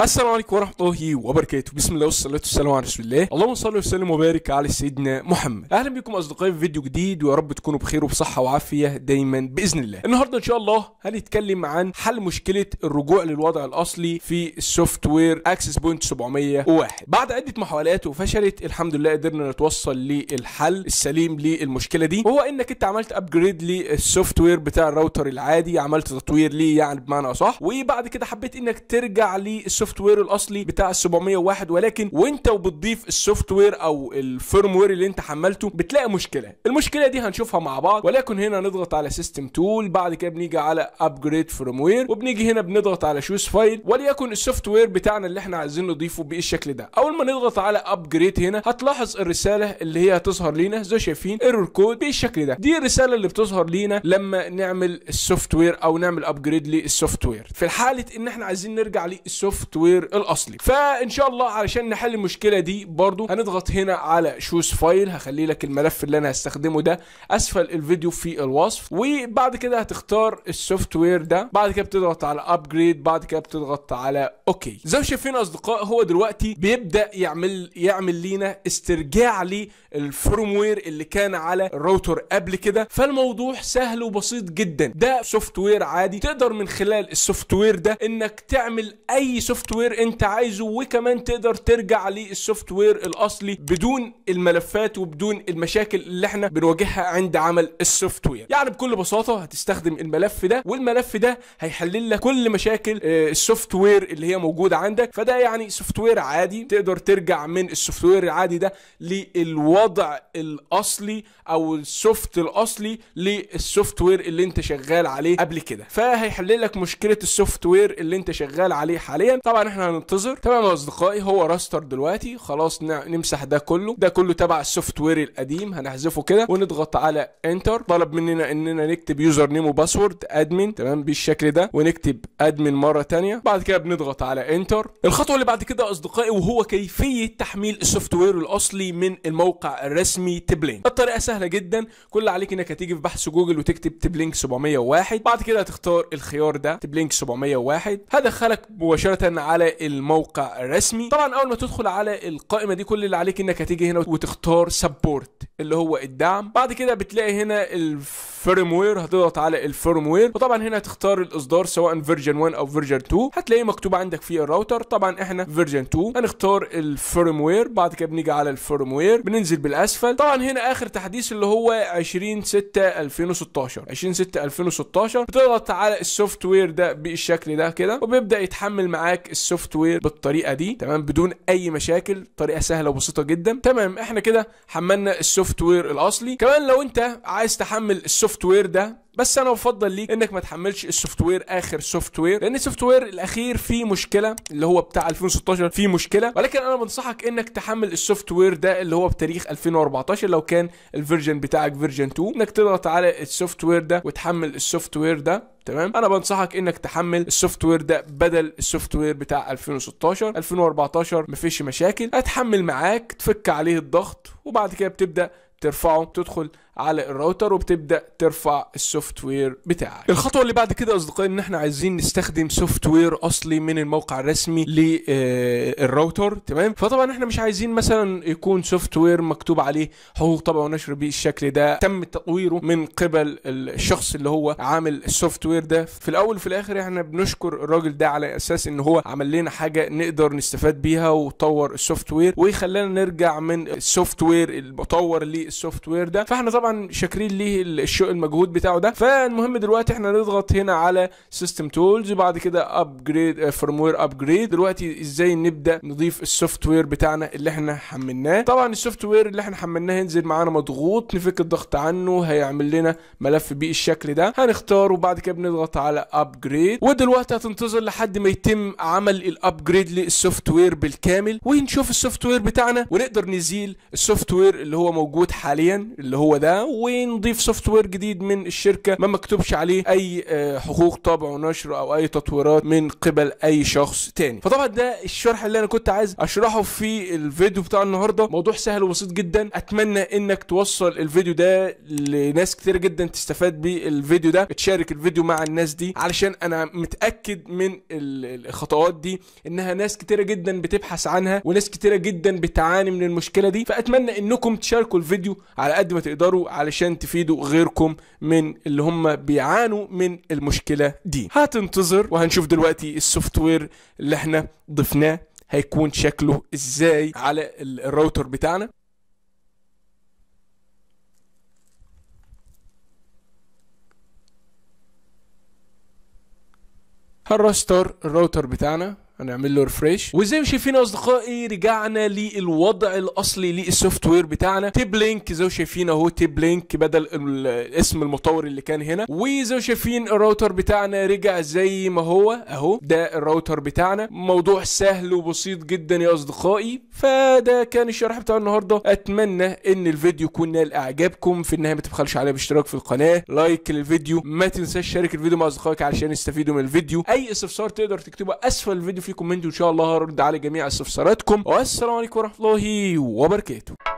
السلام عليكم ورحمة الله وبركاته بسم الله والصلاة والسلام على رسول الله اللهم صل وسلم وبارك على سيدنا محمد أهلا بكم أصدقائي في فيديو جديد ويا رب تكونوا بخير وبصحة وعافية دايما بإذن الله النهاردة إن شاء الله هنتكلم عن حل مشكلة الرجوع للوضع الأصلي في السوفت وير أكسس بوينت 701 بعد عدة محاولات وفشلت الحمد لله قدرنا نتوصل للحل السليم للمشكلة دي وهو إنك أنت عملت أبجريد للسوفت وير بتاع الراوتر العادي عملت تطوير ليه يعني بمعنى أصح وبعد كده حبيت إنك ترجع للسوفت السوفت وير الاصلي بتاع ال 701 ولكن وانت وبتضيف السوفت وير او الفيرم وير اللي انت حملته بتلاقي مشكله المشكله دي هنشوفها مع بعض ولكن هنا نضغط على سيستم تول بعد كده بنيجي على ابجريد فيرم وير وبنيجي هنا بنضغط على شوز فايل وليكن السوفت وير بتاعنا اللي احنا عايزين نضيفه بالشكل ده اول ما نضغط على ابجريد هنا هتلاحظ الرساله اللي هي هتظهر لينا زي شايفين ايرور كود بالشكل ده دي الرساله اللي بتظهر لينا لما نعمل السوفت وير او نعمل ابجريد للسوفت وير في حاله ان احنا عايزين نرجع للسوفت وير الاصلي فان شاء الله علشان نحل المشكله دي برضو هنضغط هنا على شوز فايل هخلي لك الملف اللي انا هستخدمه ده اسفل الفيديو في الوصف وبعد كده هتختار السوفت وير ده بعد كده بتضغط على ابجريد بعد كده بتضغط على اوكي زي ما شايفين اصدقاء هو دلوقتي بيبدا يعمل يعمل لينا استرجاع للفيرم وير اللي كان على الراوتر قبل كده فالموضوع سهل وبسيط جدا ده سوفت وير عادي تقدر من خلال السوفت وير ده انك تعمل اي سوفت السوفت وير انت عايزه وكمان تقدر ترجع للسوفت وير الاصلي بدون الملفات وبدون المشاكل اللي احنا بنواجهها عند عمل السوفت وير يعني بكل بساطه هتستخدم الملف ده والملف ده هيحلل لك كل مشاكل آه، السوفت وير اللي هي موجوده عندك فده يعني سوفت وير عادي تقدر ترجع من السوفت وير العادي ده للوضع الاصلي او السوفت الاصلي للسوفت وير اللي انت شغال عليه قبل كده فهيحلل لك مشكله السوفت وير اللي انت شغال عليه حاليا طبعا طبعا احنا هننتظر تمام يا اصدقائي هو راستر دلوقتي خلاص نمسح ده كله ده كله تبع السوفت وير القديم هنحذفه كده ونضغط على انتر طلب مننا اننا نكتب يوزر نيم وباسورد ادمن تمام بالشكل ده ونكتب ادمن مره ثانيه بعد كده بنضغط على انتر الخطوه اللي بعد كده اصدقائي وهو كيفيه تحميل السوفت وير الاصلي من الموقع الرسمي تبلينك الطريقه سهله جدا كل عليك انك هتيجي في بحث جوجل وتكتب تبلينك 701 بعد كده هتختار الخيار ده تبلينك 701 هدخلك مباشره على الموقع الرسمي طبعا اول ما تدخل على القائمه دي كل اللي عليك انك هتيجي هنا وتختار سبورت اللي هو الدعم بعد كده بتلاقي هنا الفيرم وير هتضغط على الفيرم وير وطبعا هنا هتختار الاصدار سواء فيرجن 1 او فيرجن 2 هتلاقيه مكتوب عندك في الراوتر طبعا احنا فيرجن 2 هنختار الفيرم وير بعد كده بنيجي على الفيرم وير بننزل بالاسفل طبعا هنا اخر تحديث اللي هو 20 6 2016 20 6 2016 بتضغط على السوفت وير ده بالشكل ده كده وبيبدا يتحمل معاك السوفت وير بالطريقه دي تمام بدون اي مشاكل طريقه سهله وبسيطه جدا تمام احنا كده حملنا السوفت وير الاصلي كمان لو انت عايز تحمل السوفت وير ده بس انا بفضل ليك انك ما تحملش السوفت وير اخر سوفت وير لان السوفت وير الاخير فيه مشكله اللي هو بتاع 2016 فيه مشكله ولكن انا بنصحك انك تحمل السوفت وير ده اللي هو بتاريخ 2014 لو كان الفيرجن بتاعك فيرجن 2 انك تضغط على السوفت وير ده وتحمل السوفت وير ده تمام انا بنصحك انك تحمل السوفت وير ده بدل السوفت وير بتاع 2016 2014 مفيش مشاكل هتحمل معاك تفك عليه الضغط وبعد كده بتبدا ترفعه تدخل على الراوتر وبتبدا ترفع السوفت وير بتاعك الخطوه اللي بعد كده يا اصدقائي ان احنا عايزين نستخدم سوفت وير اصلي من الموقع الرسمي للراوتر آه، تمام فطبعا احنا مش عايزين مثلا يكون سوفت وير مكتوب عليه حقوق طبع ونشر بالشكل ده تم تطويره من قبل الشخص اللي هو عامل السوفت وير ده في الاول وفي الاخر احنا بنشكر الراجل ده على اساس ان هو عمل لنا حاجه نقدر نستفاد بيها وطور السوفت وير وخلانا نرجع من السوفت وير المطور للسوفت وير ده فاحنا طبعا طبعا شاكرين ليه المجهود بتاعه ده فالمهم دلوقتي احنا نضغط هنا على سيستم تولز وبعد كده ابجريد فيرموير وير ابجريد دلوقتي ازاي نبدا نضيف السوفت وير بتاعنا اللي احنا حملناه طبعا السوفت وير اللي احنا حملناه هينزل معانا مضغوط نفك الضغط عنه هيعمل لنا ملف بالشكل ده هنختار وبعد كده بنضغط على ابجريد ودلوقتي هتنتظر لحد ما يتم عمل الابجريد للسوفت وير بالكامل ونشوف السوفت وير بتاعنا ونقدر نزيل السوفت وير اللي هو موجود حاليا اللي هو ده ونضيف سوفت وير جديد من الشركه ما مكتوبش عليه اي آه، حقوق طبع ونشر او اي تطويرات من قبل اي شخص تاني فطبعا ده الشرح اللي انا كنت عايز اشرحه في الفيديو بتاع النهارده موضوع سهل وبسيط جدا اتمنى انك توصل الفيديو ده لناس كتير جدا تستفاد بالفيديو ده تشارك الفيديو مع الناس دي علشان انا متاكد من الخطوات دي انها ناس كتيره جدا بتبحث عنها وناس كتيره جدا بتعاني من المشكله دي فاتمنى انكم تشاركوا الفيديو على قد ما تقدروا علشان تفيدوا غيركم من اللي هم بيعانوا من المشكله دي هتنتظر وهنشوف دلوقتي السوفت وير اللي احنا ضفناه هيكون شكله ازاي على الراوتر بتاعنا هنرستر الراوتر بتاعنا هنعمل له ريفريش وزي ما شايفين اصدقائي رجعنا للوضع الاصلي للسوفت وير بتاعنا تيب لينك زي ما شايفين اهو تيب لينك بدل اسم المطور اللي كان هنا وزي ما شايفين الراوتر بتاعنا رجع زي ما هو اهو ده الراوتر بتاعنا موضوع سهل وبسيط جدا يا اصدقائي فده كان الشرح بتاع النهارده اتمنى ان الفيديو يكون نال اعجابكم في النهايه ما تبخلش عليا باشتراك في القناه لايك للفيديو ما تنساش تشارك الفيديو مع اصدقائك علشان يستفيدوا من الفيديو اي استفسار تقدر تكتبه اسفل الفيديو فيكم مندي وان شاء الله هرد على جميع استفساراتكم والسلام عليكم ورحمه الله وبركاته